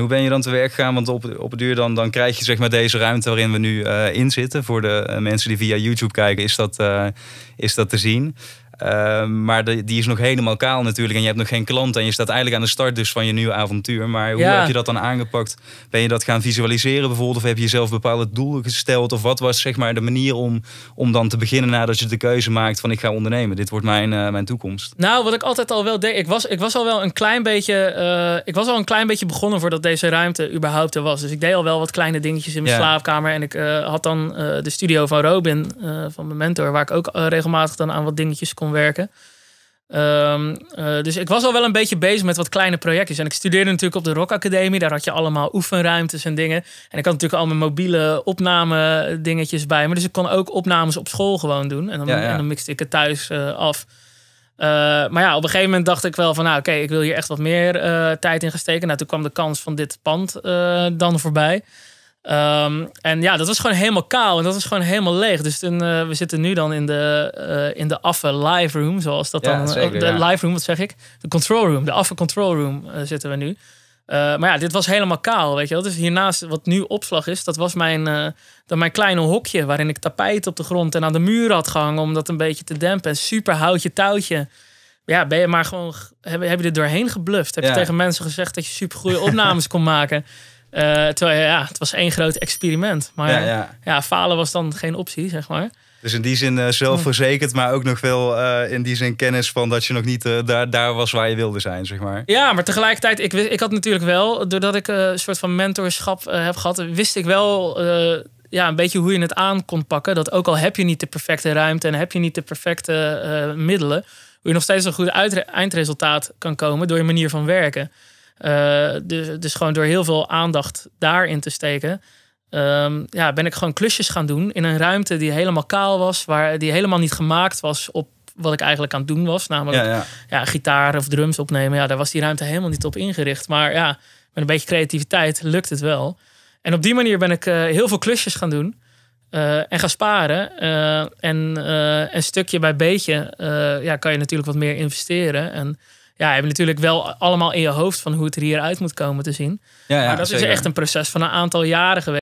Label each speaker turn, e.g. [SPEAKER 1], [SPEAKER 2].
[SPEAKER 1] Hoe ben je dan te werk gegaan? Want op, op het duur dan, dan krijg je zeg maar deze ruimte waarin we nu inzitten eh, in zitten. Voor de eh, mensen die via YouTube kijken is dat, eh, is dat te zien. Ehm, maar die is nog helemaal kaal natuurlijk. En je hebt nog geen klant. En je staat eigenlijk aan de start dus van je nieuwe avontuur. Maar hoe heb je dat dan aangepakt? Ben je dat gaan visualiseren bijvoorbeeld? Of heb je zelf bepaalde doelen gesteld? Of wat was zeg maar de manier om, om dan te beginnen nadat je de keuze maakt van ik ga ondernemen. Dit wordt mijn, eh, mijn toekomst.
[SPEAKER 2] Nou, wat ik altijd al wel deed. Ik was, ik was al wel een klein beetje. Eh, ik was al een klein beetje begonnen voordat deze ruimte überhaupt er was. Dus ik deed al wel wat kleine dingetjes in mijn slaapkamer. En ik eh, had dan de studio van Robin, van mijn mentor, waar ik ook regelmatig dan aan wat dingetjes kon werken. Ehm, eh, dus ik was al wel een beetje bezig met wat kleine projectjes. En ik studeerde natuurlijk op de Rock Academie. Daar had je allemaal oefenruimtes en dingen. En ik had natuurlijk al mijn mobiele opname dingetjes bij me. Dus ik kon ook opnames op school gewoon doen. En dan, ja, dan mixte ik het thuis eh, af. Eh, maar ja, op een gegeven moment dacht ik wel van... Nou, oké, ik wil hier echt wat meer tijd in gaan steken. Nou, toen kwam de kans van dit pand dan voorbij. Ehm, en ja, dat was gewoon helemaal kaal en dat was gewoon helemaal leeg. Dus eh, we zitten nu dan in de, eh, in de affe live room, zoals dat dan... de live room, wat zeg ik? De control room, de affe control room eh, zitten we nu. maar ja, dit was helemaal kaal, weet je wel. Dus hiernaast, wat nu opslag is, dat was mijn, dat mijn kleine hokje... waarin ik tapijt op de grond en aan de muur had gehangen... om dat een beetje te dempen. Super houtje touwtje ja, ben je maar gewoon, heb, je er doorheen gebluft? Heb je tegen mensen gezegd dat je super goede opnames kon maken? Eh, terwijl ja, het was één groot experiment. Maar ja, ja. falen was dan geen optie, zeg maar.
[SPEAKER 1] Dus in die zin eh, zelfverzekerd, maar ook nog wel eh, in die zin kennis van dat je nog niet daar, daar was waar je wilde zijn, zeg maar.
[SPEAKER 2] Ja, maar tegelijkertijd, ik, ik had natuurlijk wel, doordat ik een soort van mentorschap heb gehad, wist ik wel ja, een beetje hoe je het aan kon pakken. Dat ook al heb je niet de perfecte ruimte en heb je niet de perfecte middelen, hoe je nog steeds een goed eindresultaat kan komen door je manier van werken. Eh, dus, dus gewoon door heel veel aandacht daarin te steken. Ehm, ja, ben ik gewoon klusjes gaan doen in een ruimte die helemaal kaal was, waar die helemaal niet gemaakt was op wat ik eigenlijk aan het doen was. Namelijk ja, gitaar of drums opnemen. Ja, daar was die ruimte helemaal niet op ingericht. Maar ja, met een beetje creativiteit lukt het wel. En op die manier ben ik eh, heel veel klusjes gaan doen. Eh, en gaan sparen. en een stukje bij beetje ja, kan je natuurlijk wat meer investeren. En ja, hebben natuurlijk wel allemaal in je hoofd van hoe het er hieruit moet komen te zien. Ja, maar dat is echt een proces van een aantal jaren geweest.